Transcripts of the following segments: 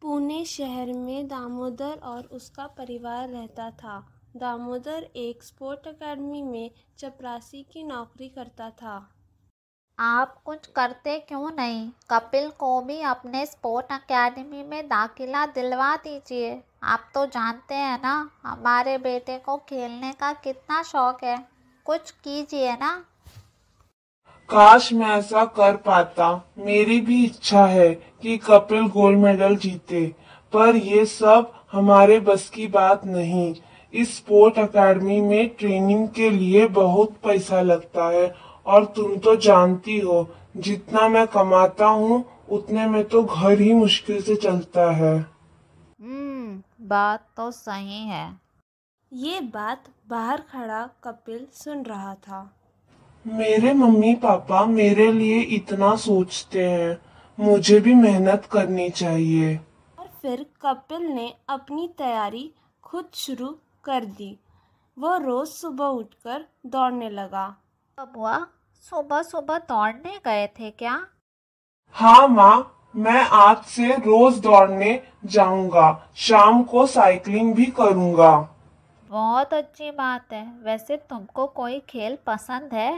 पुणे शहर में दामोदर और उसका परिवार रहता था दामोदर एक स्पोर्ट एकेडमी में चपरासी की नौकरी करता था आप कुछ करते क्यों नहीं कपिल को भी अपने स्पोर्ट एकेडमी में दाखिला दिलवा दीजिए आप तो जानते हैं ना हमारे बेटे को खेलने का कितना शौक है कुछ कीजिए ना काश मैं ऐसा कर पाता मेरी भी इच्छा है कि कपिल गोल्ड मेडल जीते पर ये सब हमारे बस की बात नहीं इस स्पोर्ट एकेडमी में ट्रेनिंग के लिए बहुत पैसा लगता है और तुम तो जानती हो जितना मैं कमाता हूँ उतने में तो घर ही मुश्किल से चलता है हम्म बात तो सही है ये बात बाहर खड़ा कपिल सुन रहा था मेरे मम्मी पापा मेरे लिए इतना सोचते हैं मुझे भी मेहनत करनी चाहिए और फिर कपिल ने अपनी तैयारी खुद शुरू कर दी वो रोज सुबह उठकर दौड़ने लगा बबुआ सुबह सुबह दौड़ने गए थे क्या हाँ माँ मैं आज से रोज दौड़ने जाऊंगा शाम को साइकिलिंग भी करूंगा बहुत अच्छी बात है वैसे तुमको कोई खेल पसंद है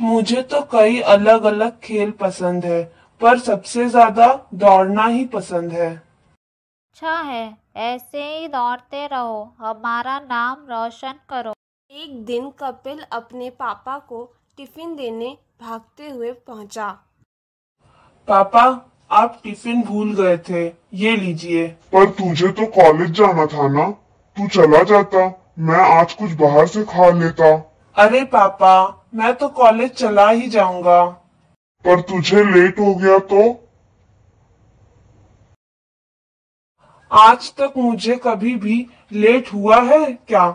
मुझे तो कई अलग अलग खेल पसंद है पर सबसे ज्यादा दौड़ना ही पसंद है अच्छा है ऐसे ही दौड़ते रहो हमारा नाम रोशन करो एक दिन कपिल अपने पापा को टिफिन देने भागते हुए पहुंचा। पापा आप टिफिन भूल गए थे ये लीजिए पर तुझे तो कॉलेज जाना था ना तू चला जाता मैं आज कुछ बाहर से खा लेता अरे पापा मैं तो कॉलेज चला ही जाऊंगा पर तुझे लेट हो गया तो आज तक मुझे कभी भी लेट हुआ है क्या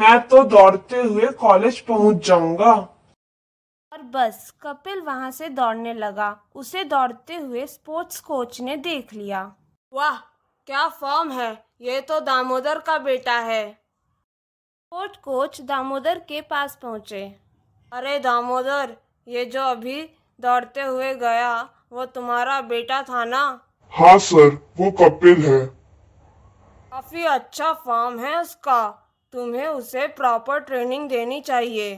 मैं तो दौड़ते हुए कॉलेज पहुंच जाऊंगा और बस कपिल वहां से दौड़ने लगा उसे दौड़ते हुए स्पोर्ट्स कोच ने देख लिया वाह क्या फॉर्म है ये तो दामोदर का बेटा है स्पोर्ट कोच दामोदर के पास पहुंचे अरे दामोदर ये जो अभी दौड़ते हुए गया वो तुम्हारा बेटा था ना हाँ सर वो कपिल है काफी अच्छा फॉर्म है उसका तुम्हें उसे प्रॉपर ट्रेनिंग देनी चाहिए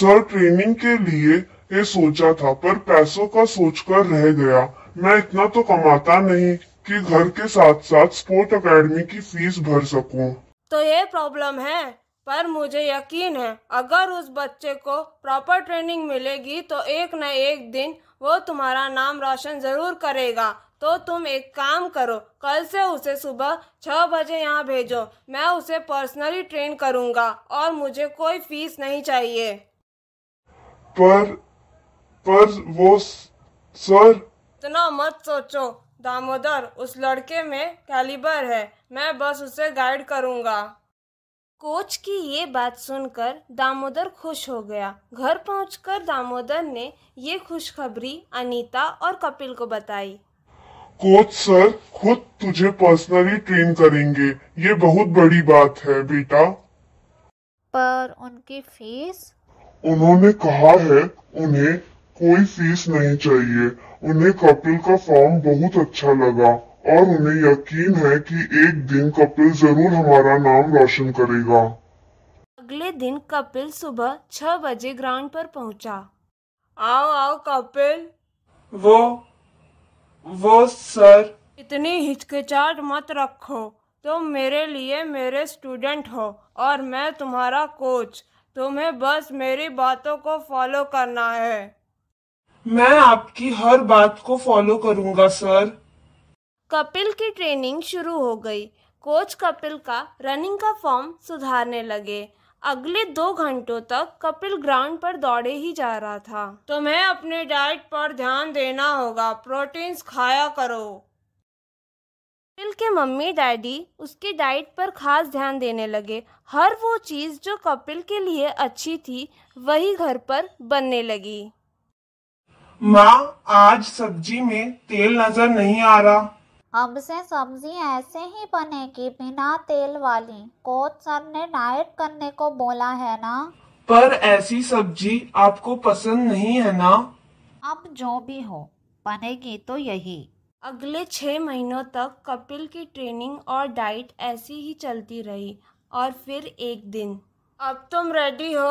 सर ट्रेनिंग के लिए ये सोचा था पर पैसों का सोचकर रह गया मैं इतना तो कमाता नहीं कि घर के साथ साथ स्पोर्ट एकेडमी की फीस भर सकूं। तो ये प्रॉब्लम है पर मुझे यकीन है अगर उस बच्चे को प्रॉपर ट्रेनिंग मिलेगी तो एक न एक दिन वो तुम्हारा नाम रोशन जरूर करेगा तो तुम एक काम करो कल से उसे सुबह छः बजे यहाँ भेजो मैं उसे पर्सनली ट्रेन करूँगा और मुझे कोई फीस नहीं चाहिए पर पर वो सर इतना मत सोचो दामोदर उस लड़के में कैलिबर है मैं बस उसे गाइड करूँगा कोच की ये बात सुनकर दामोदर खुश हो गया घर पहुंचकर दामोदर ने ये खुशखबरी अनीता और कपिल को बताई कोच सर खुद तुझे पर्सनली ट्रेन करेंगे ये बहुत बड़ी बात है बेटा पर उनकी फीस उन्होंने कहा है उन्हें कोई फीस नहीं चाहिए उन्हें कपिल का फॉर्म बहुत अच्छा लगा और उन्हें यकीन है कि एक दिन कपिल जरूर हमारा नाम रोशन करेगा अगले दिन कपिल सुबह छह बजे ग्राउंड पर पहुंचा। आओ आओ कपिल वो वो सर इतनी हिचकिचाहट मत रखो तुम मेरे लिए मेरे स्टूडेंट हो और मैं तुम्हारा कोच तुम्हें बस मेरी बातों को फॉलो करना है मैं आपकी हर बात को फॉलो करूंगा सर कपिल की ट्रेनिंग शुरू हो गई कोच कपिल का रनिंग का फॉर्म सुधारने लगे अगले दो घंटों तक कपिल ग्राउंड पर दौड़े ही जा रहा था तुम्हें अपने डाइट पर ध्यान देना होगा प्रोटीन्स खाया करो कपिल के मम्मी डैडी उसकी डाइट पर खास ध्यान देने लगे हर वो चीज़ जो कपिल के लिए अच्छी थी वही घर पर बनने लगी माँ आज सब्जी में तेल नजर नहीं आ रहा अब से सब्जी ऐसे ही बनेगी बिना तेल वाली कोच सर ने डाइट करने को बोला है ना पर ऐसी सब्जी आपको पसंद नहीं है ना अब जो भी हो बनेगी तो यही अगले छह महीनों तक कपिल की ट्रेनिंग और डाइट ऐसी ही चलती रही और फिर एक दिन अब तुम रेडी हो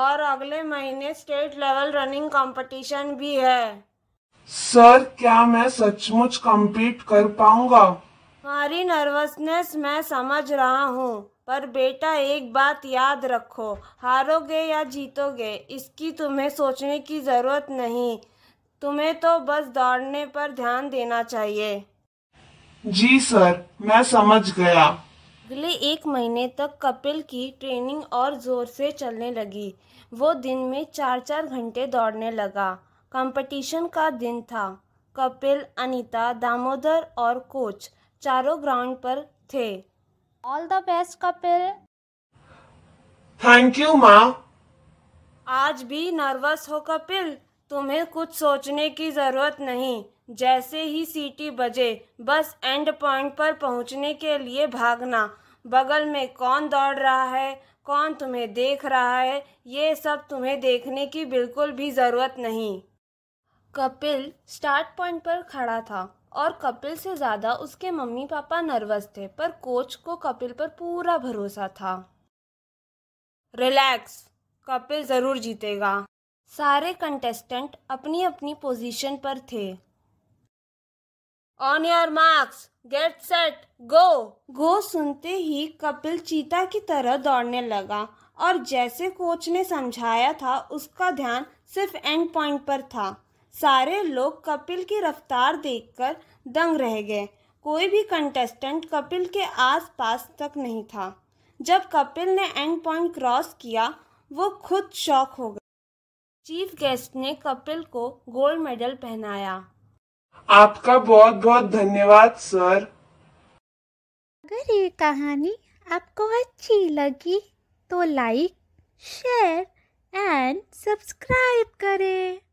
और अगले महीने स्टेट लेवल रनिंग कंपटीशन भी है सर क्या मैं सचमुच कम्पीट कर पाऊंगा तुम्हारी नर्वसनेस मैं समझ रहा हूँ पर बेटा एक बात याद रखो हारोगे या जीतोगे इसकी तुम्हें सोचने की ज़रूरत नहीं तुम्हें तो बस दौड़ने पर ध्यान देना चाहिए जी सर मैं समझ गया अगले एक महीने तक कपिल की ट्रेनिंग और ज़ोर से चलने लगी वो दिन में चार चार घंटे दौड़ने लगा कंपटीशन का दिन था कपिल अनीता दामोदर और कोच चारों ग्राउंड पर थे all the best Kapil thank you माँ आज भी नर्वस हो कपिल तुम्हें कुछ सोचने की ज़रूरत नहीं जैसे ही सीटी बजे बस एंड पॉइंट पर पहुंचने के लिए भागना बगल में कौन दौड़ रहा है कौन तुम्हें देख रहा है ये सब तुम्हें देखने की बिल्कुल भी ज़रूरत नहीं कपिल स्टार्ट पॉइंट पर खड़ा था और कपिल से ज़्यादा उसके मम्मी पापा नर्वस थे पर कोच को कपिल पर पूरा भरोसा था रिलैक्स कपिल ज़रूर जीतेगा सारे कंटेस्टेंट अपनी अपनी पोजीशन पर थे on your marks get set go go सुनते ही कपिल चीता की तरह दौड़ने लगा और जैसे कोच ने समझाया था उसका ध्यान सिर्फ एंड पॉइंट पर था सारे लोग कपिल की रफ्तार देखकर दंग रह गए कोई भी कंटेस्टेंट कपिल के आसपास तक नहीं था जब कपिल ने एंड पॉइंट क्रॉस किया वो खुद शौक हो गए चीफ गेस्ट ने कपिल को गोल्ड मेडल पहनाया आपका बहुत बहुत धन्यवाद सर अगर ये कहानी आपको अच्छी लगी तो लाइक शेयर एंड सब्सक्राइब करें